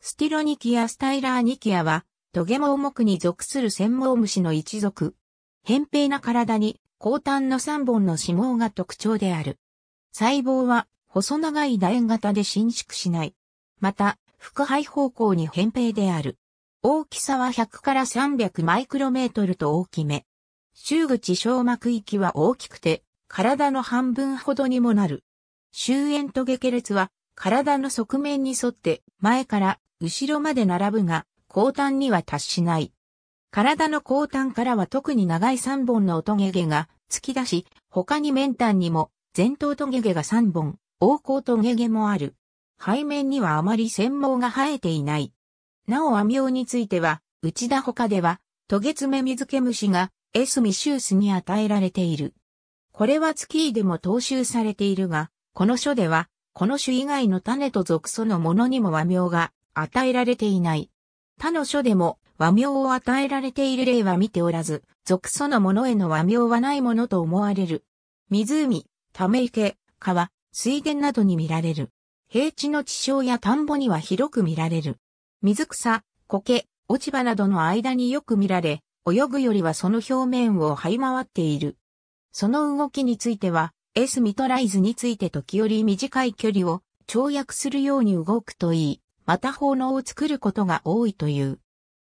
スティロニキアスタイラーニキアは、トゲモウクに属する専門虫の一族。扁平な体に、後端の3本の脂肪が特徴である。細胞は、細長い楕円型で伸縮しない。また、腹背方向に扁平である。大きさは100から300マイクロメートルと大きめ。周口小膜域は大きくて、体の半分ほどにもなる。周縁トゲ系列は体の側面に沿って前から後ろまで並ぶが、後端には達しない。体の後端からは特に長い3本の音毛毛が突き出し、他に面端にも前頭トゲ毛が3本、横行トゲ毛もある。背面にはあまり繊毛が生えていない。なおアミオについては、内田他では、トゲツメ水毛虫がエスミシュースに与えられている。これは月でも踏襲されているが、この書ではこの種以外の種と属素のものにも和名が与えられていない。他の書でも和名を与えられている例は見ておらず、属素のものへの和名はないものと思われる。湖、ため池、川、水田などに見られる。平地の地層や田んぼには広く見られる。水草、苔、落ち葉などの間によく見られ、泳ぐよりはその表面を這い回っている。その動きについては、エスミトライズについて時折短い距離を跳躍するように動くといい、また奉納を作ることが多いという。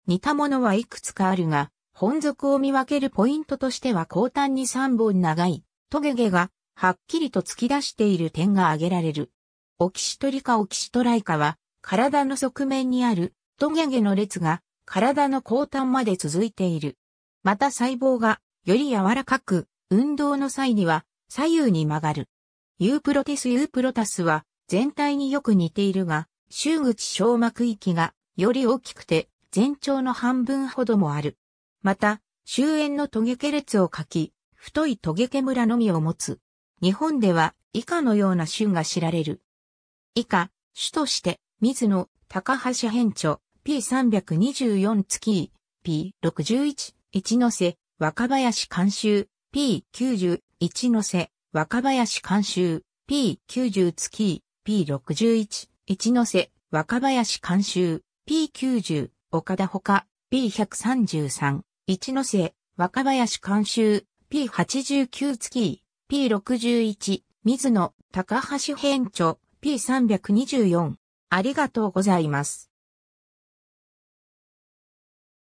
似たものはいくつかあるが、本属を見分けるポイントとしては後端に3本長い、トゲゲが、はっきりと突き出している点が挙げられる。オキシトリカオキシトライカは、体の側面にある、トゲゲの列が、体の後端まで続いている。また細胞が、より柔らかく、運動の際には、左右に曲がる。ユープロテス・ユープロタスは全体によく似ているが、周口小膜域がより大きくて全長の半分ほどもある。また、周縁のトゲ系列を書き、太いトゲ毛村のみを持つ。日本では以下のような種が知られる。以下、種として、水野、高橋編著、P324 月 P61、一ノ瀬、若林監修、P90、一ノ瀬、若林監修、P90 月、P61、一ノ瀬、若林監修、P90、岡田ほか、P133、一ノ瀬、若林監修、P89 月、P61、水野、高橋編著、P324。ありがとうございます。